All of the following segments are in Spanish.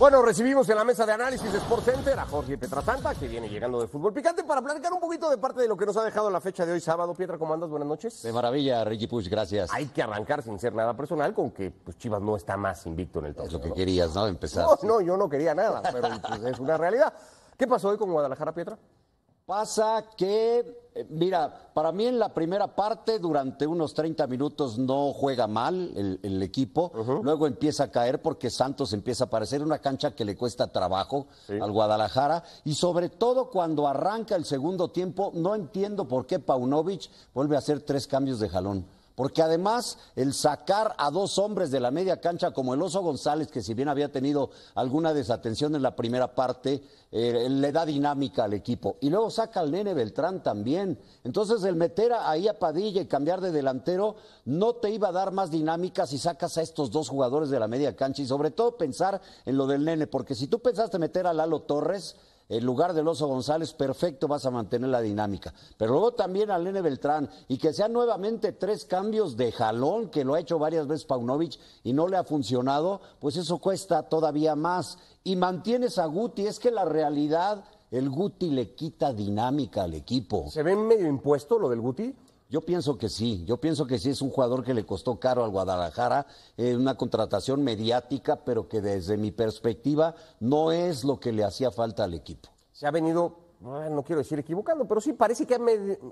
Bueno, recibimos en la mesa de análisis de Sport Center a Jorge Petrasanta, que viene llegando de fútbol picante, para platicar un poquito de parte de lo que nos ha dejado la fecha de hoy sábado. Pietra, ¿cómo andas? Buenas noches. De maravilla, Ricky Push, gracias. Hay que arrancar sin ser nada personal con que pues, Chivas no está más invicto en el torneo. Es lo que querías, ¿no? Empezar. No, yo no quería nada, pero pues, es una realidad. ¿Qué pasó hoy con Guadalajara, Pietra? Pasa que, eh, mira, para mí en la primera parte, durante unos 30 minutos, no juega mal el, equipo. Luego empieza a caer porque Santos empieza a parecer una cancha que le cuesta trabajo al Guadalajara. Y sobre todo cuando arranca el segundo tiempo, no entiendo por qué Paunovic vuelve a hacer tres cambios de jalón porque además el sacar a dos hombres de la media cancha como el Oso González, que si bien había tenido alguna desatención en la primera parte, eh, le da dinámica al equipo. Y luego saca al nene Beltrán también. Entonces el meter ahí a Padilla y cambiar de delantero no te iba a dar más dinámica si sacas a estos dos jugadores de la media cancha y sobre todo pensar en lo del nene, porque si tú pensaste meter a Lalo Torres, el lugar del Oso González, perfecto, vas a mantener la dinámica. Pero luego también a Lene Beltrán y que sean nuevamente tres cambios de jalón, que lo ha hecho varias veces Paunovic y no le ha funcionado, pues eso cuesta todavía más. Y mantienes a Guti, es que la realidad, el Guti le quita dinámica al equipo. ¿Se ve medio impuesto lo del Guti? Yo pienso que sí, yo pienso que sí es un jugador que le costó caro al Guadalajara, eh, una contratación mediática, pero que desde mi perspectiva no es lo que le hacía falta al equipo. Se ha venido, ah, no quiero decir equivocando, pero sí parece que ha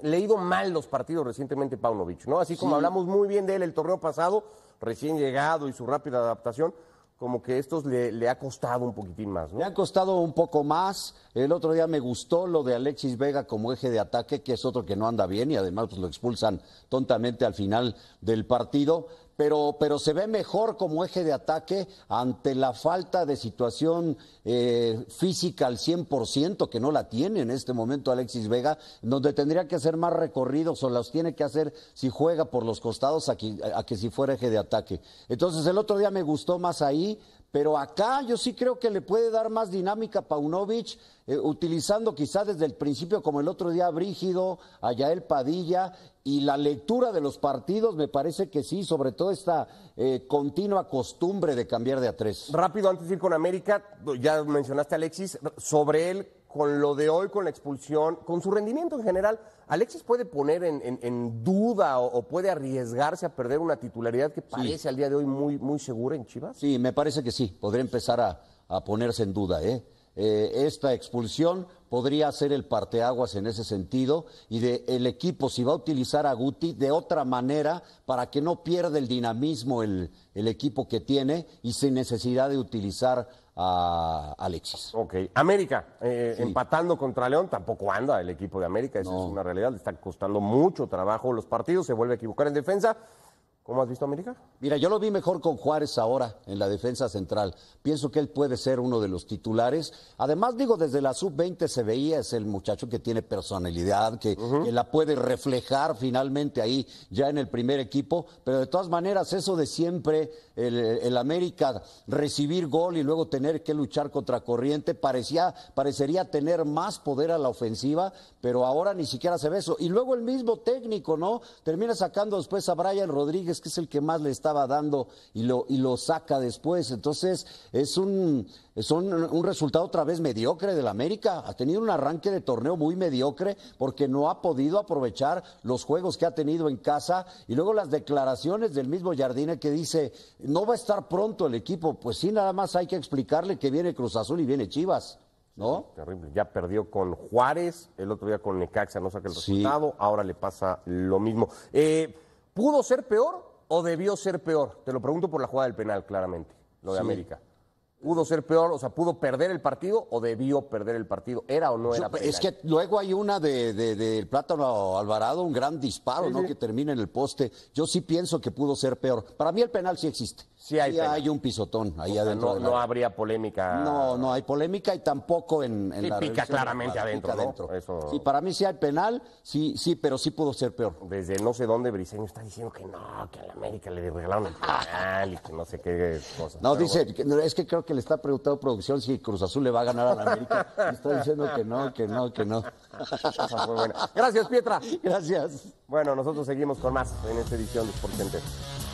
leído mal los partidos recientemente Paunovic, ¿no? Así como hablamos muy bien de él el torneo pasado, recién llegado y su rápida adaptación, como que estos le, le, ha costado un poquitín más, me Le ha costado un poco más. El otro día me gustó lo de Alexis Vega como eje de ataque, que es otro que no anda bien y además pues, lo expulsan tontamente al final del partido pero, pero se ve mejor como eje de ataque ante la falta de situación eh, física al 100%, que no la tiene en este momento Alexis Vega, donde tendría que hacer más recorridos o los tiene que hacer si juega por los costados a que, a que si fuera eje de ataque. Entonces el otro día me gustó más ahí, pero acá yo sí creo que le puede dar más dinámica a Paunovic, eh, utilizando quizá desde el principio, como el otro día, a Brígido, a Yael Padilla, y la lectura de los partidos me parece que sí, sobre todo esta eh, continua costumbre de cambiar de a tres. Rápido, antes de ir con América, ya mencionaste a Alexis, sobre él, con lo de hoy, con la expulsión, con su rendimiento en general, ¿Alexis puede poner en, duda o, puede arriesgarse a perder una titularidad que parece al día de hoy muy, muy segura en Chivas? Sí, me parece que sí, podría empezar a, a ponerse en duda, ¿eh? Eh, esta expulsión podría ser el parteaguas en ese sentido y de el equipo si va a utilizar a Guti de otra manera para que no pierda el dinamismo el, equipo que tiene y sin necesidad de utilizar a Alexis. Ok, América, eh, empatando contra León, tampoco anda el equipo de América, eso es una realidad, le está costando mucho trabajo los partidos, se vuelve a equivocar en defensa. ¿Cómo has visto América? Mira, yo lo vi mejor con Juárez ahora en la defensa central. Pienso que él puede ser uno de los titulares. Además, digo, desde la sub-20 se veía, es el muchacho que tiene personalidad, que, la puede reflejar finalmente ahí ya en el primer equipo. Pero de todas maneras, eso de siempre, el, América recibir gol y luego tener que luchar contra corriente, parecía, parecería tener más poder a la ofensiva, pero ahora ni siquiera se ve eso. Y luego el mismo técnico, ¿no? Termina sacando después a Brian Rodríguez que es el que más le estaba dando y lo, y lo saca después. Entonces, es un, es un, resultado otra vez mediocre del América. Ha tenido un arranque de torneo muy mediocre porque no ha podido aprovechar los juegos que ha tenido en casa. Y luego las declaraciones del mismo Jardine que dice, no va a estar pronto el equipo. Pues sí, nada más hay que explicarle que viene Cruz Azul y viene Chivas. ¿No? Terrible. Ya perdió con Juárez, el otro día con Necaxa, no saca el resultado, ahora le pasa lo mismo. Eh, ¿Pudo ser peor? o debió ser peor? Te lo pregunto por la jugada del penal, claramente, lo de América pudo ser peor, o sea, pudo perder el partido o debió perder el partido, era o no era. Es que luego hay una de, Plátano Alvarado, un gran disparo, ¿no? Que termina en el poste. Yo sí pienso que pudo ser peor. Para mí el penal sí existe. Sí hay, hay un pisotón ahí adentro. No, habría polémica. No, no hay polémica y tampoco en, en sí, pica claramente adentro. Sí, para mí sí hay penal, sí, sí, pero sí pudo ser peor. Desde no sé dónde Briseño está diciendo que no, que a la América le regalaron el penal y que no sé qué cosas. No, dice, es que creo que que le está preguntando producción si Cruz Azul le va a ganar a la América. Y está diciendo que no, que no, que no. Gracias, Pietra. Gracias. Bueno, nosotros seguimos con más en esta edición de Sport